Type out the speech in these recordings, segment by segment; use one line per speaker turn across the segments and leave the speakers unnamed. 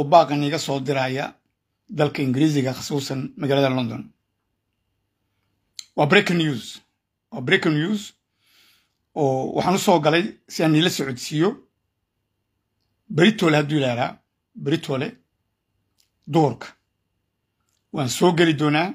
oo baaqan iga soo diraya dalka ingiriisiga khasuusan magaalada london waa breaking news waa breaking news oo waxaan u soo galay si aan niila socodsiiyo beritole hadduu ilaaraa beritole duhurka waan soo geli doonaa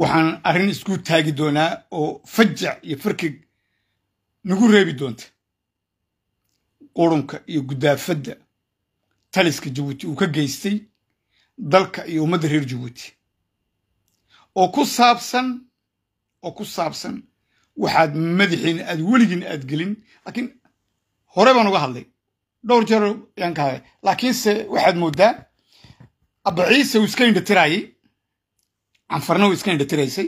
waxaan arrin isku taagi doonaa oo fajac iyo farkig nagu reebi doonta qurunka iyo guddaafadda taliska jabuuti uu ka geystay dalka iyo ummadda reer jabuuti oo ku saabsan oo ku saabsan waxaad madaxiina aad weligiin aad gelin laakiin hore baan uga hadlay dhowr jeer ayaan ka hadlay laakiinse waxaad mooddaa abbaciise uu iska indhatiraayey canfarna uu iska indhatiraysay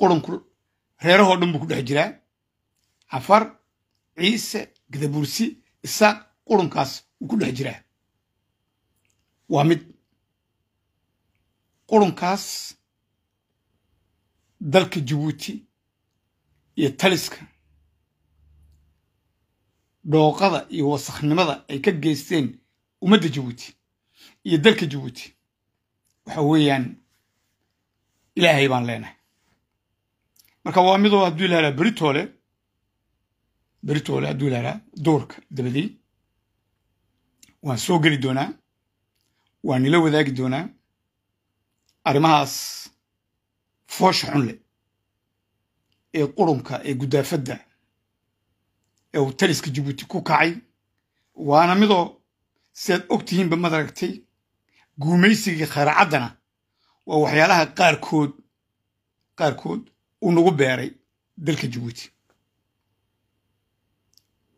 qurunku reerahoo dhan buu ku dhex jiraa canfar ciise gadabursi isaaq qurunkaas uu ku dhex jiraa waa mid qurunkaas dalka jabuuti iyo taliska dhooqada iyo wasakhnimada ay ka geysteen ummadda jabuuti iyo dalka jabuuti waxa weeyaan ilaahay baan leenahay marka waa midoo hadduu ilaahaa beritoole beritoole hadduu ilaahaa doorka dabadey waan soo geli doonaa waan nila wadaagi doonaa arrimahaas foosha xunle ee qurunka ee guddaafadda ee uu taliska jabuuti ku kacay waana midoo sidaad og tihiinba mad aragtay guumaysigii kharacaddana waa waxyaalaha qaarkood qaarkood uu nagu beeray dalka jibuuti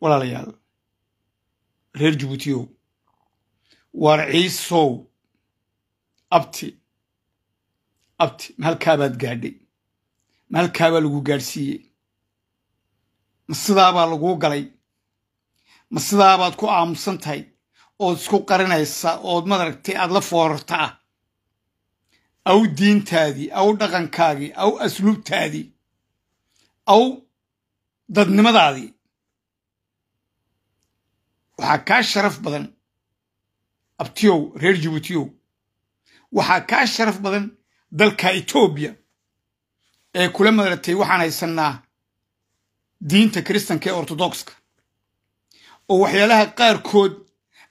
walaalayaal reer jabuutiyow war ciisow abti abti ma halkaabaad gaadhay ma halkaabaa lagu gaadhsiiyey ma sidaabaa laguu galay ma sidaabaad ku aamusan tahay ood isku qarinaysa ood madaragtay aad la foorarta ah aw diintaadii aw dhaqankaagii aw asluubtaadii aw dadnimadaadii waxaa kaa sharaf badan abtiyow reer jibuutiyow waxaa kaa sharaf badan dalka etoobiya ee kula madalatay waxaan haysannaa diinta kristanka ee ortodokska oo waxyaalaha qaarkood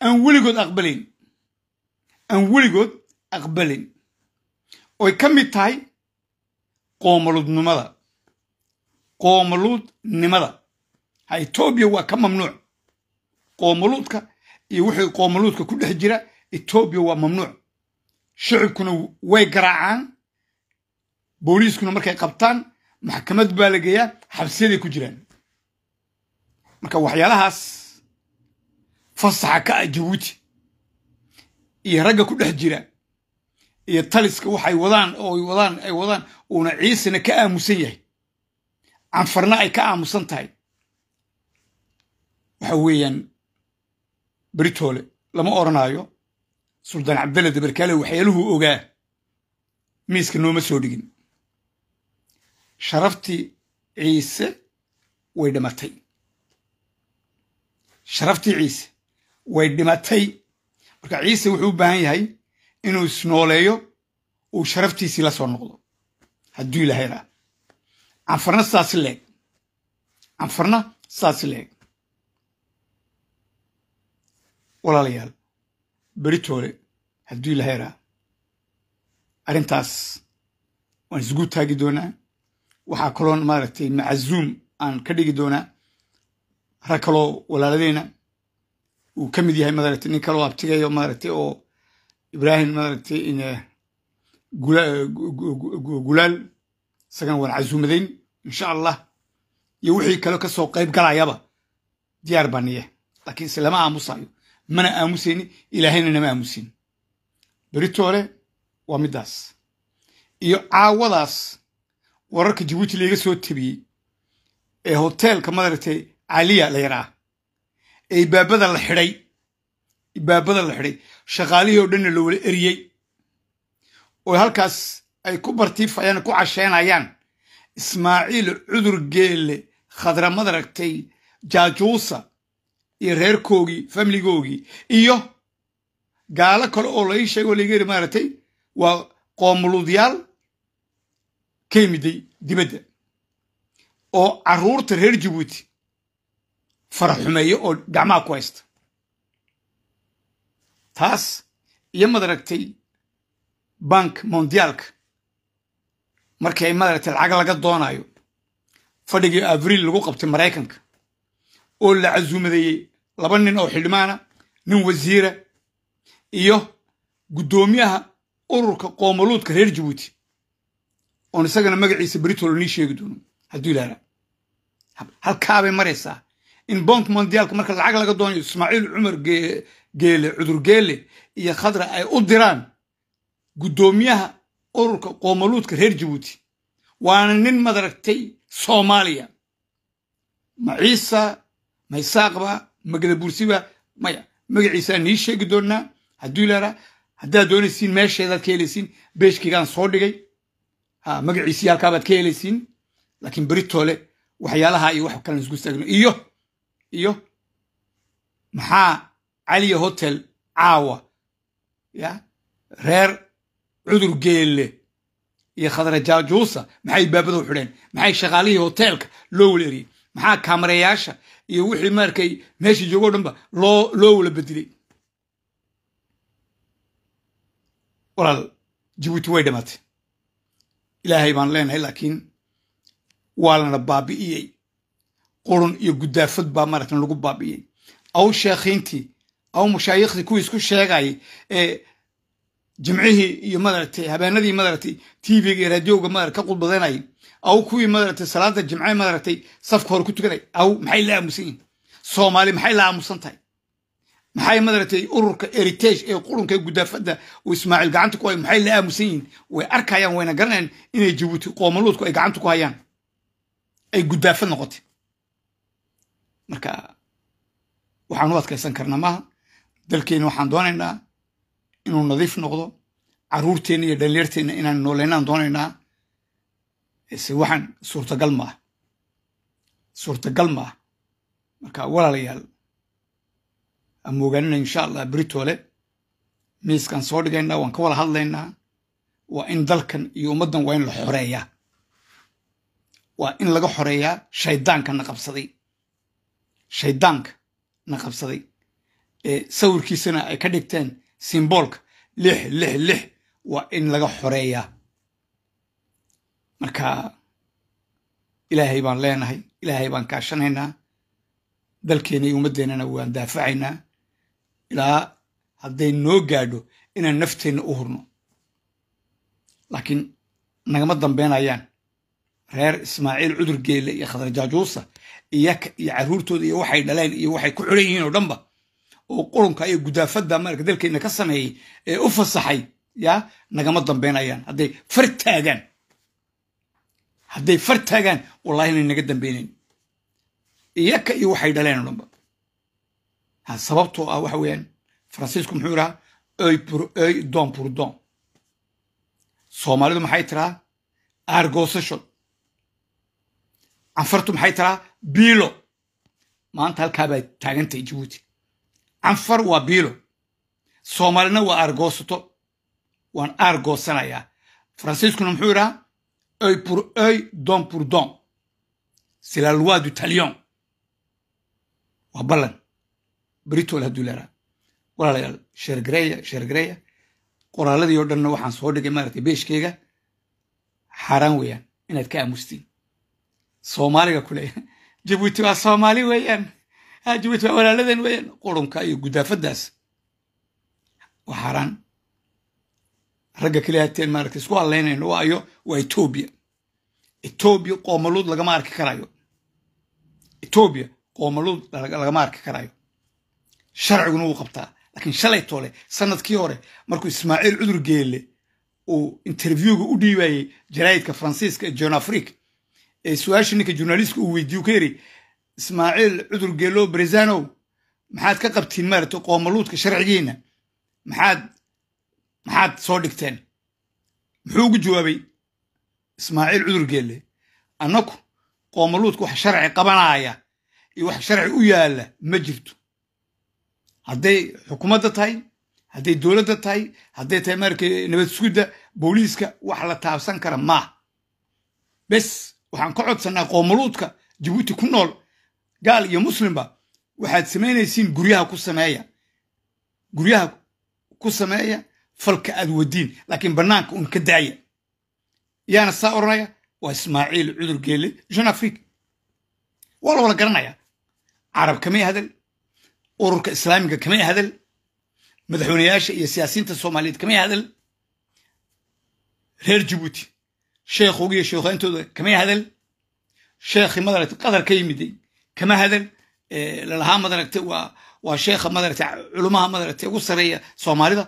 aan weligood aqbalayn aan weligood aqbalayn oy ka mid tahay qoomaludnimada qoomaluudnimada ha etoobiya waa ka mamnuuc qoomaluudka iyo wixii qoomaluudka ku dhex jira etoobiya waa mamnuuc shicibkuna way garaacaan booliiskuna markay qabtaan maxkamad baa la geeyaa xabsiyaday ku jiraan marka waxyaalahaas fasaxa ka ah jabuuti iyo ragga ku dhex jira iyo taliska waxay wadaan ooy wadaan ay wadaan uuna ciisana ka aamusan yahay canfarna ay ka aamusan tahay waxa weeyaan beritoole lama odhanaayo suldaan cabdalla dabarkaale waxyaaluhuu ogaa miiska nooma soo dhigin sharaftii ciise way dhimatay sharaftii ciise way dhimatay marka ciise wuxuu u baahan yahay inuu isnooleeyo uu sharaftiisii la soo noqdo hadduu ilahaynaa canfarna saasi leeg canfarna sidaasi leeg walaalayaal beritoole hadduu lahayraa arrintaas waan isgu taagi doonaa waxaa kaloon maaragtay macazuum aan ka dhigi doonaa rag kaloo walaaladeyna uu ka mid yahay maaragtay nin kaloo abtigayo maaragtay oo ibraahim maaragtay eh, eh, gulaal isagana waan casuumadayn insha allah iyo wixii kale kasoo qayb galayaba diyaar baa niye laakiinse lama aamusayo mana aamusayni ilaahayna nama aamusin beritoole waa middaas iyo caawadaas wararka jibuuti laiga soo tebiyey ee hoteelka madaragtay caliya la yaraa ee ibaabada la xidhay ibaabada la xidhay shaqaalihii oo dhanna la wala eriyey oo halkaas ay ku bartiifayaan ku casheenayaan ismaaciil cudur geelle khadra madaragtay jaajuusa iyo reerkoogii famligoogii iyo gaalo kale oo lai sheego laygeri maaragtay waa qoomuluudyaal ka yimiday dibadda oo caruurta reer jabuuti faraxumeeyo oo gacmaha ku haysta taas iyo madaragtay bank mondiaalka markii ay madaragtay lacag laga doonaayo fadhigii avril lagu qabtay maraykanka oo la casuumadeeyey laba nin oo xildhimaana nin wasiira iyo guddoomiyaha ururka qoomaluudka reer jabuuti oon isagana magaciisa britol nii sheegi doono haduu yidhahda halkaabay maraysaa in bonk mondiaalka marka lacag laga doonayo ismaaciil cumar geele cudur geele iyo khadra ay u diraan guddoomiyaha ururka qoomaluudka reer jabuuti waana nin madaragtay soomaaliya maciisa maysaaqba magadabuursiba maya magaciisaa nii sheegi doonnaa hadduu ilaaraa haddaad doonaysiin meesheedaad ka helaysiin beeshkaygaan soo dhigay magaciisii halkaabaad ka helaysiin laakiin beritoole waxyaalaha iyo wax kalen isgu istaagno iyo iyo maxaa caliya hotel caawa ya reer cudur geelle iyo khadrajajuusa maxay baabada u xidheen maxay shaqaalihii hoteelka loo weleeriyey maxaa kamareyaasha iyo wixii maarkay meesha joogo o dhan ba loo loo wala bedilay walaal jibuuti way dhamaatay ilaahay baan leenahay laakiin waa lana baabi'iyey qurun iyo guddaafad baa maaragtan lagu baabi'iyey aw sheekhiintii aw mashaayikhtii kuwii isku sheegayay ee jimcihii iyo madaragtay habeenadii madaragtay tvga iyo raadioga madar ka qudbadanay aw kuwii madaragtay salaada jimce madaragtay safka hore ku tukanay aw maxay la aamusan yihin soomaali maxay la aamusan tahay maxay madaragtay ururka eritage ee qurunka ee gudaafadda uu ismaaciil gacanta ku hayo maxay la aamusan yihin way arkayaan wayna garanayaan inay jabuuti qoomaluudku ay gacanta ku hayaan ay gudaafad noqotay marka waxaan u adkaysan karna maaha dalkeena waxaan doonaynaa inuu nadiif noqdo caruurteenna iyo dhalinyarteenna inaan nooleynaan doonaynaa se waxaan suurtagal maah suurtagal maah marka walaalayaal aan moogaanina insha allah beritoole miiskaan soo dhigaynaa waan ka wada hadlaynaa waa in dalkan iyo ummaddan waa in la xoreeyaa waa in laga xoreeyaa shaydaanka na qabsaday shaydaanka na qabsaday ee sawirkiisana ay ka dhigteen simboolka lix lix lix waa in laga xoreeyaa marka ilaahay baan leenahay ilaahay baan kaashanaynaa dalkeena iyo ummaddeennana waan daafacaynaa ilaa hadday noo gaadho inaan nafteenna u hurno laakiin nagama dambeynayaan reer ismaaciil cudurgeelle iyo khadarjaajuusa iyo caruurtooda iyo waxay dhaleen iyo waxay ku xidhan yihiin oo dhanba oo qurunka iyo gudaafada marka dalkeena ka sameeyey ee u fasaxay ya nagama dambeynayaan hadday far taagaan hadday far taagaan wallahi inay naga dambeynayn iyaka iyo waxay dhaleen o ha sababtoo ah waxa weeyaan faransiisku muxuu idhahaa oy oy don pour don soomaalidu maxay tiraa aargoosashod canfartu maxay tiraa biilo maanta halkaabaa taagantahay jabuuti canfar waa biilo soomaalina waa aargoosato waan aargoosanayaa faransiiskuna muxuu idhahaa oy pour oy don pour don c'est la loi du talion waa ballan britol hadduu leeraa walaalayaal sheergareya sheergareya qoraaladii oo dhanna waxaan soo dhigay maaragtay beeshkeyga xaaraan weeyaan inaad ka aamustiin soomaaliga kule jibuuti waa soomaali weeyaan aajibati waa walaaladeen weyaan qurunka iyo gudaafadaas waa xaaraan ragga kale hateen maarata isku haleynayno waayo waa etoobiya etoobiya qoomaluud lagama arki karayo etoobiya qoomaluud lagama arki karayo sharciguna wuu qabtaa laakiin shalay toole sanadkii hore markuu ismaaciil cudur geele uu interviewga u dhiibayey jaraa'idka faransiiska ee john afrik ee su-aasha ninka journaliistka uu weydiiyu ka yeri ismaaciil cudur geelo barizanow maxaad ka qabtiin maarata qoomaluudka sharcigiinna maxaad maxaad soo dhigteen muxuu ugu jawaabay ismaaciil cudur geelle annaku qoomaluudka wax sharci qabanaaya iyo wax sharci u yaalla ma jirto hadday xukuumadda tahay hadday dowladda tahay hadday tahay maarka nabad booliiska wax la taabsan kara maa bes waxaan ka codsannaa qoomaluudka jabuuti ku nool gaal iyo muslimba waxaad samaynaysiin guryaha ku sameeya guryaha ku sameeya falka aad wadiin laakiin bannaanka un ka daaya yaana saa oranaya waa ismaaciil cudur geele jan afrika waa la wada garanaya carab kamay hadal ururka islaamiga kamay hadal madaxweyneyaasha iyo siyaasiinta soomaaliyeed kamay hadal reer jibuuti sheekhogiiyo sheekheentooda kamay hadal sheekhi madalet qadar ka yimiday kama hadal lalahaa madaragte waa sheekha madarata culumaha madaragte ugu sareeya soomaalida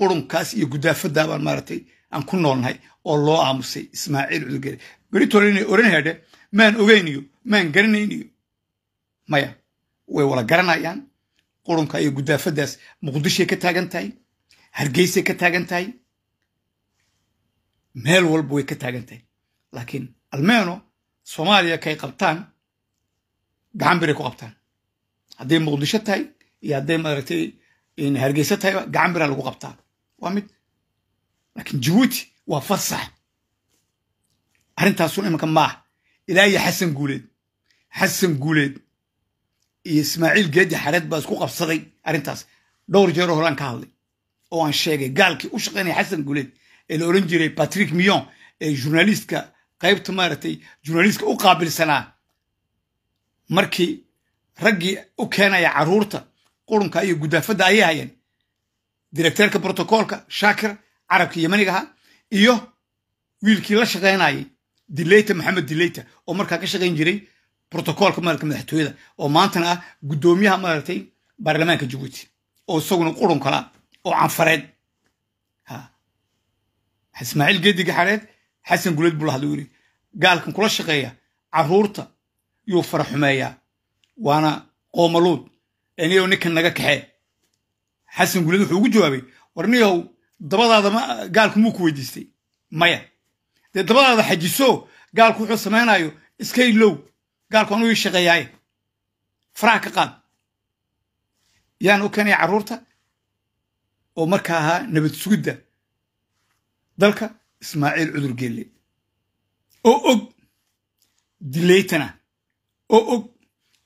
qurunkaas iyo gudaafadabaan maaragtay aan ku noolnahay oo loo aamusay ismaaciil cudugere beritoolina oran hedhe maan ogeyniyo maan garanayniyo maya way wala garanayaan qurunka iyo gudaafadaas muqdishay ka taagan tahay hargeysay ka taagan tahay meel walba way ka taagan tahay laakiin almeeno soomaaliya kay qabtaan gacan biray ku qabtaan hadday muqdisho tahay iyo hadday maaragtay hargeysa tahayba gacan biraa lagu qabtaa waa mid laakiin jabuuti waa farsax arrintaasuna imanka maah ilaahiyo iyo xasan guuleed xasan guuleed iyo ismaaciil geedi xareed baa isku qabsaday arrintaas dhowr jeeroo horaan ka hadlay oo aan sheegay gaalkii u shaqaynaya xasan guuleed ee la oran jiray batrick millon ee journalistka qaybta maaragtay journalistka u qaabilsanaa markii raggii u keenaya caruurta qurunka iyo gudaafadda ayay hayeen directeerka brotocolka shaakir carabkii yamaniga iyo wiilkii la shaqaynayay dileyta maxamed dileyta oo markaa ka shaqayn jiray brotocolka madalka madaxtooyada oo maantana ah guddoomiyaha maaragtay baarlamaanka jabuuti oo isaguna qurun kala oo canfareed ismaaciil geedi gaxareed xasan guleed buu lahadla yiri gaalkan kula shaqeeya caruurta yuu faraxumeeyaa waana qoomaluud eniyow ninkan naga kaxee xasan gulad wuxuu ugu jawaabay war niyow dabadaada gaalku muu ku weydiistay maya dee dabadaada xajiso gaalku wuxuu samaynaayo iskay low gaalku anuu ii shaqeeyaaye faraha ka qaad yaan u keenaya carruurta oo marka ahaa nabad sugidda dalka ismaaciil cudur geelle oo og dileytana oo og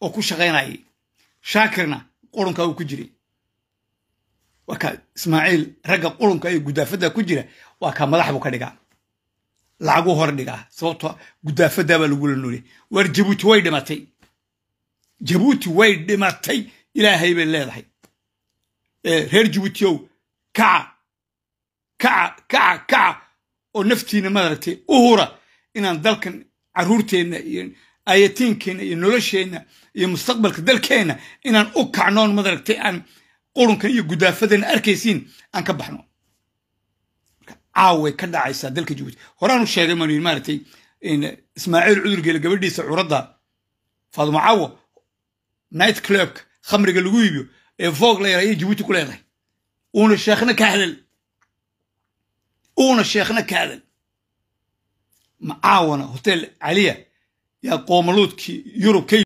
oo ku shaqaynayay shaakirna qurunkaa uu ku jiray waa kaa ismaaciil ragga qurunka iyo gudaafadda ku jira waa kaa madax buu ka dhigaa lacaguu hor dhigaa sababto ah gudaafadabaa lagula noolay war jabuuti way dhimatay jabuuti way dhimatay ilaahay bay leedahay reer jabuutiow kaca kaca kaca kaca oo naftiina maaragtay uhura inaan dalkan caruurteenna iyo ayatiinkeena iyo nolosheenna iyo mustaqbalka dalkeenna inaan u kacnoon madaragtay aan qurunkan iyo gudaafadeena arkaysiin aan ka baxno caaway ka dhacaysaa dalka jibuuti horaan u sheegay maanu yidhi maaratay ismaaciil cudurgeele gabadhiisa curadda faadumo caawo night clubka khamriga lagu iibiyo ee voog la yaraa ayay jibuuti ku leedahay uuna sheekhna ka hadal uuna sheekhna ka hadal ma caawana hotel caliya yaa qoomaluudkii yurub ka